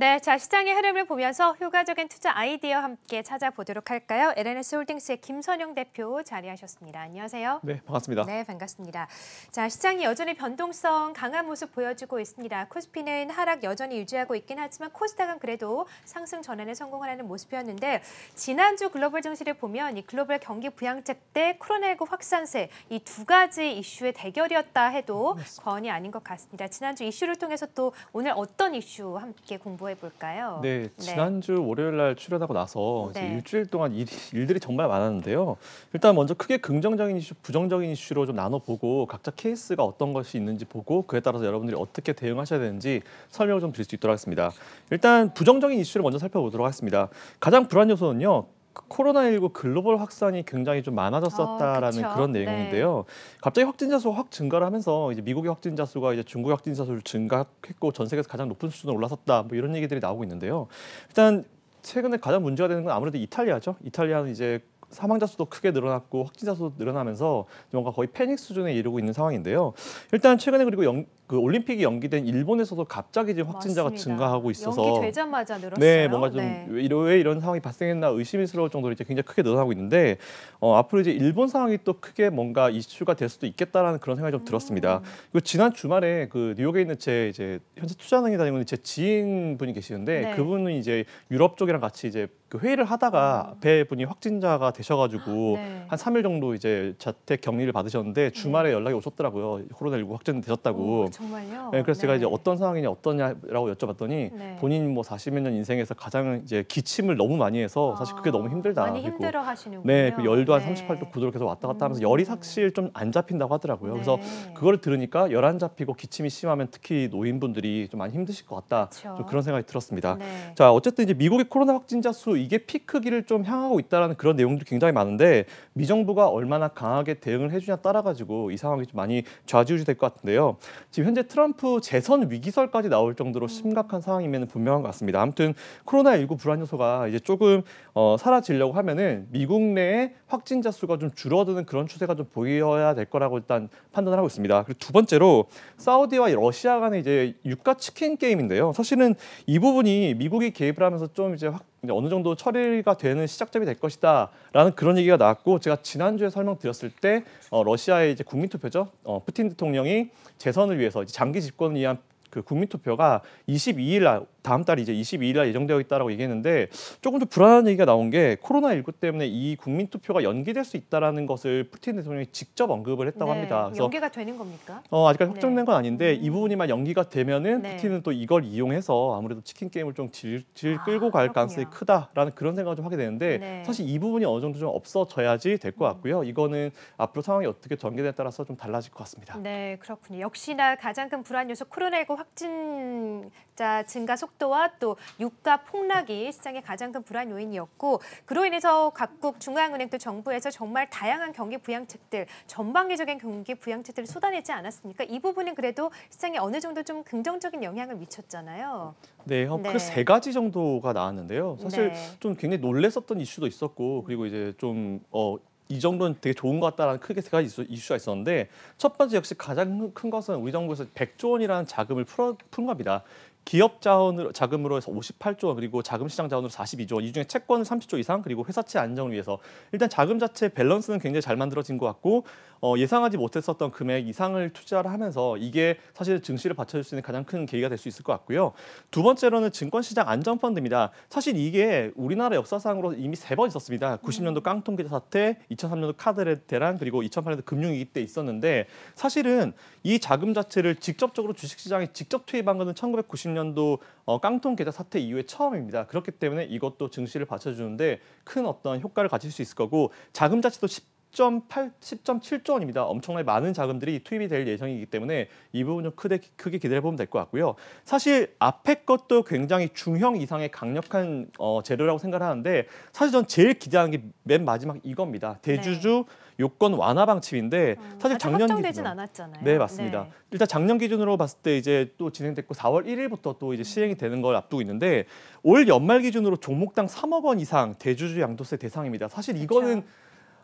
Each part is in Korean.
네, 자 시장의 흐름을 보면서 효과적인 투자 아이디어 함께 찾아보도록 할까요? LNS 홀딩스의 김선영 대표 자리하셨습니다. 안녕하세요. 네, 반갑습니다. 네, 반갑습니다. 자 시장이 여전히 변동성 강한 모습 보여주고 있습니다. 코스피는 하락 여전히 유지하고 있긴 하지만 코스닥은 그래도 상승 전환에 성공하는 모습이었는데 지난주 글로벌 증시를 보면 이 글로벌 경기 부양책 때 코로나19 확산세 이 두 가지 이슈의 대결이었다 해도 네, 과언이 아닌 것 같습니다. 지난주 이슈를 통해서 또 오늘 어떤 이슈 함께 공부해 공부해 볼까요? 네, 네, 지난주 월요일 날 출연하고 나서 이제 네. 일주일 동안 일, 일들이 정말 많았는데요. 일단 먼저 크게 긍정적인 이슈, 부정적인 이슈로 좀 나눠보고 각자 케이스가 어떤 것이 있는지 보고 그에 따라서 여러분들이 어떻게 대응하셔야 되는지 설명을 좀 드릴 수 있도록 하겠습니다. 일단 부정적인 이슈를 먼저 살펴보도록 하겠습니다. 가장 불안 요소는요. 코로나19 글로벌 확산이 굉장히 좀 많아졌었다라는 아, 그런 네. 내용인데요. 네. 갑자기 확진자 수가 확 증가를 하면서 이제 미국의 확진자 수가 이제 중국 확진자 수를 증가했고 전 세계에서 가장 높은 수준으로 올라섰다 뭐 이런 얘기들이 나오고 있는데요. 일단 최근에 가장 문제가 되는 건 아무래도 이탈리아죠. 이탈리아는 이제 사망자 수도 크게 늘어났고 확진자 수도 늘어나면서 뭔가 거의 패닉 수준에 이르고 있는 상황인데요. 일단 최근에 그리고 영, 그 올림픽이 연기된 일본에서도 갑자기 지금 확진자가 맞습니다. 증가하고 있어서 연기되자마자 늘었어요. 네, 뭔가 좀 네. 왜 이런 상황이 발생했나 의심스러울 정도로 이제 굉장히 크게 늘어나고 있는데 어, 앞으로 이제 일본 상황이 또 크게 뭔가 이슈가 될 수도 있겠다라는 그런 생각이 좀 들었습니다. 음. 그리고 지난 주말에 그 뉴욕에 있는 제 이제 현재 투자은행에 다니고 있는 제 지인 분이 계시는데 네. 그분은 이제 유럽 쪽이랑 같이 이제 그 회의를 하다가 음. 배 분이 확진자가 되셔가지고 아, 네. 한 3일 정도 이제 자택 격리를 받으셨는데 네. 주말에 연락이 오셨더라고요. 코로나19 확진되셨다고. 정말요? 네, 그래서 네. 제가 이제 어떤 상황이냐 어떠냐라고 여쭤봤더니 네. 본인 뭐 40몇 년 인생에서 가장 이제 기침을 너무 많이 해서 사실 그게 너무 아, 힘들다. 많이 그리고 힘들어 하시는군요. 네, 그 열도 한 38도 구도로 계속 왔다 갔다 하면서 음. 열이 사실 좀 안 잡힌다고 하더라고요. 그래서 네. 그걸 들으니까 열 안 잡히고 기침이 심하면 특히 노인분들이 좀 많이 힘드실 것 같다. 그 그런 생각이 들었습니다. 자, 어쨌든 이제 미국의 코로나 확진자 수 이게 피크기를 좀 향하고 있다라는 그런 내용도 굉장히 많은데 미정부가 얼마나 강하게 대응을 해주냐 따라 가지고 이 상황이 좀 많이 좌지우지 될 것 같은데요. 지금 현재 트럼프 재선 위기설까지 나올 정도로 음. 심각한 상황이면 분명한 것 같습니다. 아무튼 코로나19 불안 요소가 이제 조금 어, 사라지려고 하면은 미국 내에 확진자 수가 좀 줄어드는 그런 추세가 좀 보여야 될 거라고 일단 판단을 하고 있습니다. 그리고 두 번째로 사우디와 러시아 간의 이제 유가 치킨 게임인데요. 사실은 이 부분이 미국이 개입을 하면서 좀 이제 확 이제 어느 정도 처리가 되는 시작점이 될 것이다라는 그런 얘기가 나왔고 제가 지난주에 설명드렸을 때 어, 러시아의 이제 국민 투표죠. 어, 푸틴 대통령이 재선을 위해서 이제 장기 집권을 위한 그 국민 투표가 22일 날 다음 달 이제 22일 날 예정되어 있다라고 얘기했는데 조금 더 불안한 얘기가 나온 게 코로나 19 때문에 이 국민 투표가 연기될 수 있다라는 것을 푸틴 대통령이 직접 언급을 했다고 네. 합니다. 그래서 연기가 되는 겁니까? 어, 아직까지 확정된 네. 건 아닌데 이 음. 부분이만 연기가 되면은 네. 푸틴은 또 이걸 이용해서 아무래도 치킨 게임을 좀 질질 아, 끌고 갈그 가능성이 크다라는 그런 생각을 좀 하게 되는데 네. 사실 이 부분이 어느 정도 좀 없어져야지 될것 음. 같고요. 이거는 앞으로 상황이 어떻게 전개돼 따라서 좀 달라질 것 같습니다. 네, 그렇군요. 역시나 가장 큰 불안 요소 코로나19 확진자 증가 속 속도와 또 유가 폭락이 시장의 가장 큰 불안 요인이었고 그로 인해서 각국 중앙은행 또 정부에서 정말 다양한 경기 부양책들 전반기적인 경기 부양책들을 쏟아내지 않았습니까? 이 부분은 그래도 시장에 어느 정도 좀 긍정적인 영향을 미쳤잖아요. 네, 네. 그세 가지 정도가 나왔는데요. 사실 네. 좀 굉장히 놀랬었던 이슈도 있었고 그리고 이제 좀 어, 이 정도는 되게 좋은 것 같다라는 크게 세 가지 이슈, 가 있었는데 첫 번째 역시 가장 큰 것은 우리 정부에서 100조 원이라는 자금을 풀어, 푼 겁니다. 기업 자원으로 자금으로 해서 58조 원 그리고 자금 시장 자원으로 42조 원이 중에 채권은 30조 이상 그리고 회사채 안정을 위해서 일단 자금 자체 밸런스는 굉장히 잘 만들어진 것 같고 어, 예상하지 못했었던 금액 이상을 투자를 하면서 이게 사실 증시를 받쳐줄 수 있는 가장 큰 계기가 될 수 있을 것 같고요. 두 번째로는 증권시장 안전펀드입니다. 사실 이게 우리나라 역사상으로 이미 세 번 있었습니다. 90년도 음. 깡통계좌 사태, 2003년도 카드 대란, 그리고 2008년도 금융위기 때 있었는데 사실은 이 자금 자체를 직접적으로 주식시장에 직접 투입한 것은 1990년도 어, 깡통 계좌 사태 이후에 처음입니다. 그렇기 때문에 이것도 증시를 받쳐주는데 큰 어떤 효과를 가질 수 있을 거고 자금 자체도 쉽 10.8, 10.7조 원입니다. 엄청나게 많은 자금들이 투입이 될 예정이기 때문에 이 부분 좀 크게, 크게 기대해 보면 될 것 같고요. 사실 앞에 것도 굉장히 중형 이상의 강력한 어, 재료라고 생각하는데 사실 전 제일 기대하는 게 맨 마지막 이겁니다. 네. 대주주 네. 요건 완화 방침인데 어, 사실 작년 확정되진 기준으로, 않았잖아요. 네 맞습니다. 네. 일단 작년 기준으로 봤을 때 이제 또 진행됐고 4월 1일부터 또 이제 시행이 되는 걸 앞두고 있는데 올 연말 기준으로 종목당 3억 원 이상 대주주 양도세 대상입니다. 사실 이거는 그렇죠.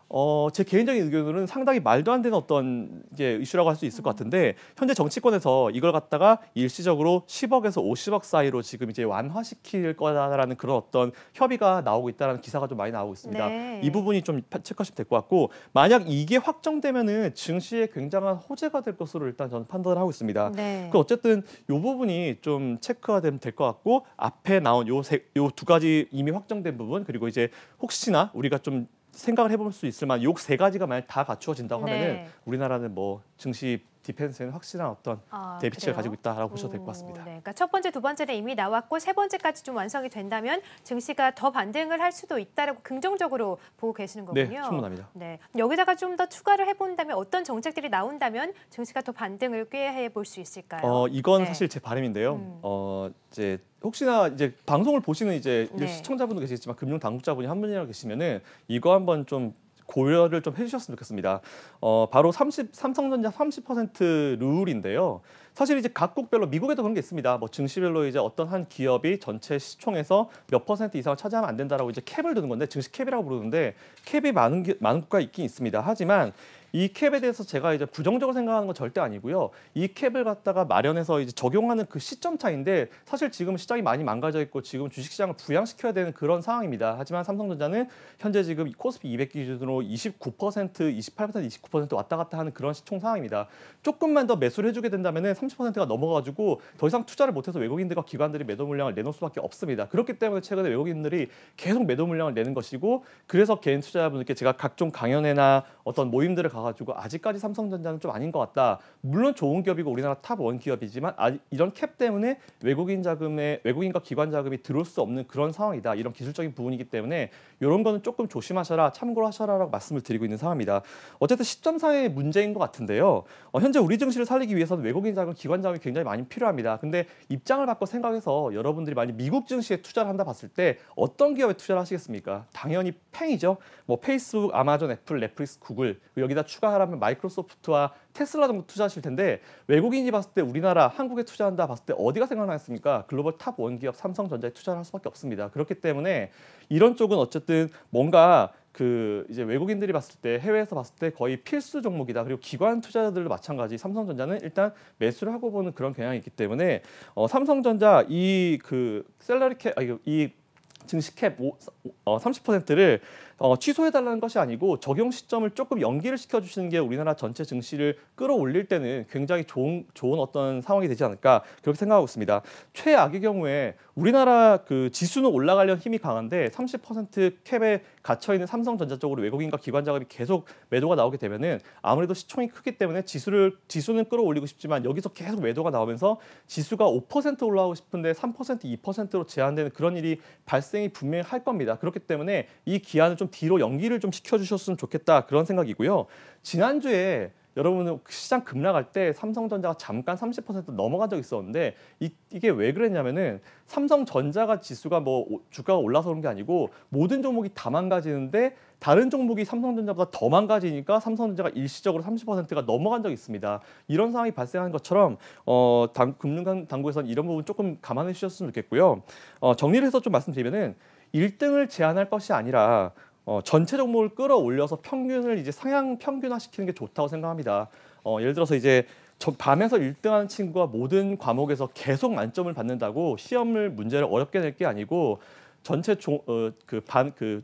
어, 제 개인적인 의견으로는 상당히 말도 안 되는 어떤 이제 이슈라고 할 수 있을 것 같은데 현재 정치권에서 이걸 갖다가 일시적으로 10억에서 50억 사이로 지금 이제 완화시킬 거다라는 그런 어떤 협의가 나오고 있다라는 기사가 좀 많이 나오고 있습니다. 네. 이 부분이 좀 체크하시면 될 것 같고 만약 이게 확정되면은 증시에 굉장한 호재가 될 것으로 일단 저는 판단을 하고 있습니다. 네. 그 어쨌든 이 부분이 좀 체크가 되면 될 것 같고 앞에 나온 요 세 요 두 가지 이미 확정된 부분 그리고 이제 혹시나 우리가 좀 생각을 해볼 수 있을 만한 욕세 가지가 만약 다 갖추어진다고 하면은 네. 우리나라는 뭐 증시 디펜스에는 확실한 어떤 아, 대비치를 그래요? 가지고 있다라고 보셔도 될 것 같습니다. 네, 그러니까 첫 번째, 두 번째는 이미 나왔고 세 번째까지 좀 완성이 된다면 증시가 더 반등을 할 수도 있다라고 긍정적으로 보고 계시는 네, 거군요. 네, 충분합니다. 네, 여기다가 좀 더 추가를 해본다면 어떤 정책들이 나온다면 증시가 더 반등을 꾀해 볼 수 있을까요? 어, 이건 네. 사실 제 바람인데요. 음. 어, 이제 혹시나 이제 방송을 보시는 이제 네. 시청자분도 계시지만 금융 당국자분이 한 분이라고 계시면은 이거 한번 좀 고려를 좀 해주셨으면 좋겠습니다. 어, 바로 30, 삼성전자 30% 룰인데요. 사실 이제 각국별로 미국에도 그런 게 있습니다. 뭐 증시별로 이제 어떤 한 기업이 전체 시총에서 몇 퍼센트 이상을 차지하면 안 된다라고 이제 캡을 두는 건데 증시 캡이라고 부르는데 캡이 많은 많은 국가 있긴 있습니다. 하지만 이 캡에 대해서 제가 이제 부정적으로 생각하는 건 절대 아니고요. 이 캡을 갖다가 마련해서 이제 적용하는 그 시점 차인데 사실 지금 시장이 많이 망가져 있고 지금 주식시장을 부양시켜야 되는 그런 상황입니다. 하지만 삼성전자는 현재 지금 코스피 200 기준으로 29%, 28%, 29% 왔다 갔다 하는 그런 시총 상황입니다. 조금만 더 매수를 해주게 된다면 30%가 넘어가지고 더 이상 투자를 못해서 외국인들과 기관들이 매도 물량을 내놓을 수밖에 없습니다. 그렇기 때문에 최근에 외국인들이 계속 매도 물량을 내는 것이고 그래서 개인 투자자분들께 제가 각종 강연회나 어떤 모임들을 가서 나와가지고 아직까지 삼성전자는 좀 아닌 것 같다. 물론 좋은 기업이고 우리나라 탑 원 기업이지만 아, 이런 캡 때문에 외국인 자금에 외국인과 기관 자금이 들어올 수 없는 그런 상황이다. 이런 기술적인 부분이기 때문에 이런 거는 조금 조심하셔라, 참고로 하셔라라고 말씀을 드리고 있는 상황입니다. 어쨌든 시점상의 문제인 것 같은데요. 어, 현재 우리 증시를 살리기 위해서는 외국인 자금, 기관 자금이 굉장히 많이 필요합니다. 근데 입장을 바꿔 생각해서 여러분들이 만약 미국 증시에 투자를 한다 봤을 때 어떤 기업에 투자를 하시겠습니까? 당연히 팽이죠. 뭐 페이스북, 아마존, 애플, 넷플릭스, 구글 여기다 추가하라면 마이크로소프트와 테슬라 등도 투자하실 텐데 외국인이 봤을 때 우리나라 한국에 투자한다 봤을 때 어디가 생각나겠습니까? 글로벌 탑원 기업 삼성전자에 투자를 할 수밖에 없습니다. 그렇기 때문에 이런 쪽은 어쨌든 뭔가 그 이제 외국인들이 봤을 때 해외에서 봤을 때 거의 필수 종목이다. 그리고 기관 투자자들도 마찬가지 삼성전자는 일단 매수를 하고 보는 그런 경향이 있기 때문에 어 삼성전자 이 그 셀러리 캐 아, 이 증시캡 30%를 어, 어, 취소해달라는 것이 아니고 적용 시점을 조금 연기를 시켜주시는 게 우리나라 전체 증시를 끌어올릴 때는 굉장히 좋은, 좋은 어떤 상황이 되지 않을까 그렇게 생각하고 있습니다. 최악의 경우에 우리나라 그 지수는 올라가려는 힘이 강한데 30% 캡에 갇혀 있는 삼성전자 쪽으로 외국인과 기관 자금이 계속 매도가 나오게 되면은 아무래도 시총이 크기 때문에 지수를 지수는 끌어올리고 싶지만 여기서 계속 매도가 나오면서 지수가 5% 올라가고 싶은데 3% 2%로 제한되는 그런 일이 발생이 분명히 할 겁니다. 그렇기 때문에 이 기한을 좀 뒤로 연기를 좀 시켜 주셨으면 좋겠다 그런 생각이고요. 지난주에 여러분 시장 급락할 때 삼성전자가 잠깐 30% 넘어간 적이 있었는데 이, 게왜 그랬냐면은 삼성전자가 지수가 뭐 주가가 올라서 그런 게 아니고 모든 종목이 다 망가지는데 다른 종목이 삼성전자보다 더 망가지니까 삼성전자가 일시적으로 30%가 넘어간 적이 있습니다. 이런 상황이 발생한 것처럼 어, 당, 금융당국에서는 이런 부분 조금 감안해 주셨으면 좋겠고요. 어, 정리를 해서 좀 말씀드리면은 1등을 제한할 것이 아니라 어, 전체 종목을 끌어올려서 평균을 이제 상향 평균화 시키는 게 좋다고 생각합니다. 어, 예를 들어서 이제 밤에서 1등하는 친구가 모든 과목에서 계속 만점을 받는다고 시험을 문제를 어렵게 낼 게 아니고 전체 종그반그 어, 그, 그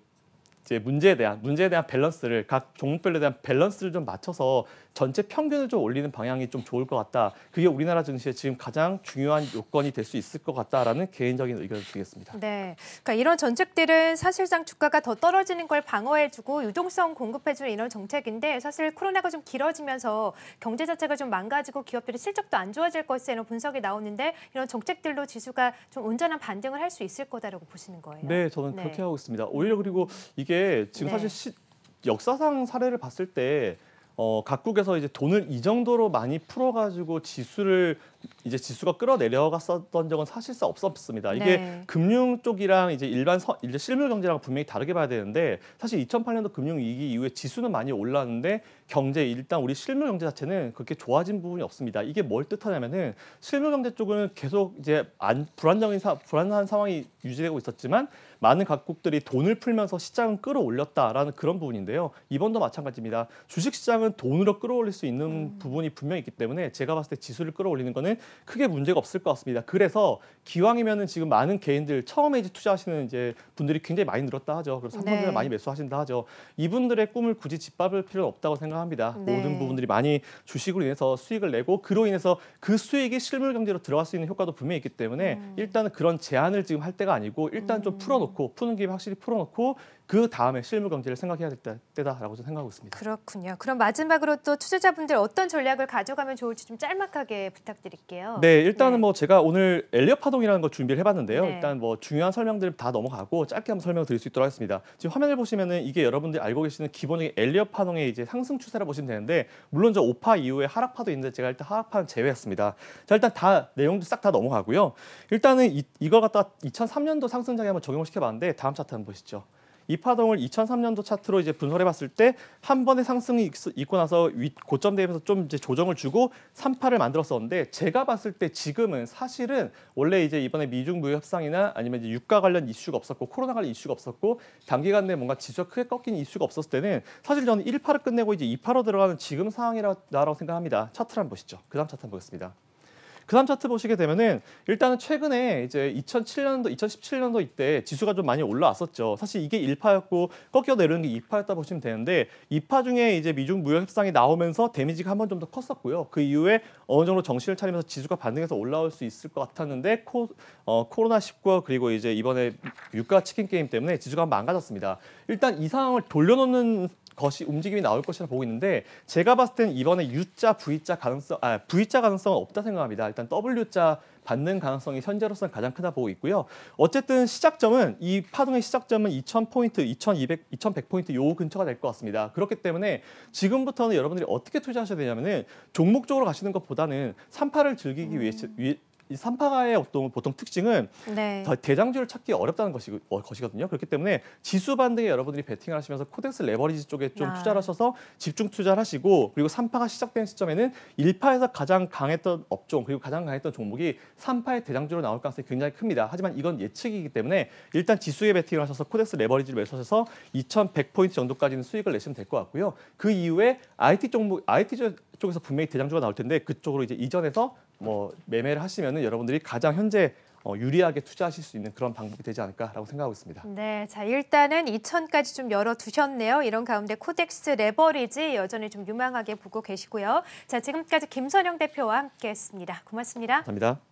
이제 문제에 대한 문제에 대한 밸런스를 각 종목별에 대한 밸런스를 좀 맞춰서 전체 평균을 좀 올리는 방향이 좀 좋을 것 같다. 그게 우리나라 증시에 지금 가장 중요한 요건이 될 수 있을 것 같다라는 개인적인 의견을 드리겠습니다. 네, 그러니까 이런 정책들은 사실상 주가가 더 떨어지는 걸 방어해주고 유동성 공급해주는 이런 정책인데 사실 코로나가 좀 길어지면서 경제 자체가 좀 망가지고 기업들이 실적도 안 좋아질 것에 이런 분석이 나오는데 이런 정책들로 지수가 좀 온전한 반등을 할 수 있을 거다라고 보시는 거예요. 네, 저는 그렇게 네. 하고 있습니다. 오히려 그리고 이게 이게 지금 네. 사실 시, 역사상 사례를 봤을 때 어, 각국에서 이제 돈을 이 정도로 많이 풀어가지고 지수를 이제 지수가 끌어내려갔었던 적은 사실상 없었습니다. 이게 네. 금융 쪽이랑 이제 일반 서, 이제 실물 경제랑 분명히 다르게 봐야 되는데 사실 2008년도 금융 위기 이후에 지수는 많이 올랐는데 경제 일단 우리 실물 경제 자체는 그렇게 좋아진 부분이 없습니다. 이게 뭘 뜻하냐면은 실물 경제 쪽은 계속 이제 안 불안정인 사, 불안한 상황이 유지되고 있었지만 많은 각국들이 돈을 풀면서 시장은 끌어올렸다라는 그런 부분인데요. 이번도 마찬가지입니다. 주식 시장은 돈으로 끌어올릴 수 있는 음. 부분이 분명히 있기 때문에 제가 봤을 때 지수를 끌어올리는 거는 경우에 크게 문제가 없을 것 같습니다. 그래서 기왕이면은 지금 많은 개인들 처음에 이제 투자하시는 이제 분들이 굉장히 많이 늘었다 하죠. 그리고 상품들을 네. 많이 매수하신다 하죠. 이분들의 꿈을 굳이 짓밟을 필요는 없다고 생각합니다. 네. 모든 부분들이 많이 주식으로 인해서 수익을 내고 그로 인해서 그 수익이 실물 경제로 들어갈 수 있는 효과도 분명히 있기 때문에 음. 일단은 그런 제한을 지금 할 때가 아니고 일단 좀 음. 풀어놓고 푸는 김에 확실히 풀어놓고 그 다음에 실물 경제를 생각해야 될 때다라고 생각하고 있습니다. 그렇군요. 그럼 마지막으로 또 투자자분들 어떤 전략을 가져가면 좋을지 좀 짤막하게 부탁드릴게요. 네, 일단은 네. 뭐 제가 오늘 엘리어 파동이라는 거 준비를 해봤는데요. 네. 일단 뭐 중요한 설명들 다 넘어가고 짧게 한번 설명을 드릴 수 있도록 하겠습니다. 지금 화면을 보시면은 이게 여러분들이 알고 계시는 기본적인 엘리어 파동의 이제 상승 추세라 보시면 되는데 물론 저 오파 이후에 하락파도 있는데 제가 일단 하락파는 제외했습니다. 자 일단 다 내용도 싹 다 넘어가고요. 일단은 이, 이걸 갖다 2003년도 상승장에 한번 적용을 시켜봤는데 다음 차트 한번 보시죠. 이 파동을 2003년도 차트로 이제 분석해 봤을 때 한 번의 상승이 있고 나서 고점 대비해서 좀 이제 조정을 주고 3파를 만들었었는데 제가 봤을 때 지금은 사실은 원래 이제 이번에 미중 무역 협상이나 아니면 이제 유가 관련 이슈가 없었고 코로나 관련 이슈가 없었고 단기간 내에 뭔가 지수가 크게 꺾인 이슈가 없었을 때는 사실 저는 1파를 끝내고 이제 2파로 들어가는 지금 상황이라고 생각합니다. 차트를 한번 보시죠. 그 다음 차트 한번 보겠습니다. 그 다음 차트 보시게 되면은 일단은 최근에 이제 2007년도, 2017년도 이때 지수가 좀 많이 올라왔었죠. 사실 이게 1파였고 꺾여 내려오는 게 2파였다 보시면 되는데 2파 중에 이제 미중 무역 협상이 나오면서 데미지가 한 번 좀 더 컸었고요. 그 이후에 어느 정도 정신을 차리면서 지수가 반등해서 올라올 수 있을 것 같았는데 코, 어, 코로나19 와 그리고 이제 이번에 유가 치킨 게임 때문에 지수가 망가졌습니다. 일단 이 상황을 돌려놓는 것이 움직임이 나올 것이라 보고 있는데 제가 봤을 땐 이번에 U자, V자 가능성 아 V자 가능성은 없다 생각합니다. 일단 W자 받는 가능성이 현재로서는 가장 크다 보고 있고요. 어쨌든 시작점은 이 파동의 시작점은 2,000포인트, 2,200, 2,100포인트 요 근처가 될 것 같습니다. 그렇기 때문에 지금부터는 여러분들이 어떻게 투자하셔야 되냐면은 종목적으로 가시는 것보다는 3파를 즐기기 위 위해 이 산파가의 어떤 보통 특징은 네. 대장주를 찾기 어렵다는 것이, 어, 거든요 그렇기 때문에 지수 반등에 여러분들이 베팅을 하시면서 코덱스 레버리지 쪽에 좀 아. 투자를 하셔서 집중 투자를 하시고 그리고 산파가 시작된 시점에는 일파에서 가장 강했던 업종 그리고 가장 강했던 종목이 산파의 대장주로 나올 가능성이 굉장히 큽니다. 하지만 이건 예측이기 때문에 일단 지수에 베팅을 하셔서 코덱스 레버리지를 매수하셔서 2100포인트 정도까지는 수익을 내시면 될 것 같고요. 그 이후에 IT 종목, IT 쪽에서 분명히 대장주가 나올 텐데 그쪽으로 이제 이전해서 뭐 매매를 하시면은 여러분들이 가장 현재 어, 유리하게 투자하실 수 있는 그런 방법이 되지 않을까라고 생각하고 있습니다. 네, 자 일단은 2천까지 좀 열어 두셨네요. 이런 가운데 코덱스 레버리지 여전히 좀 유망하게 보고 계시고요. 자 지금까지 김선영 대표와 함께했습니다. 고맙습니다. 감사합니다.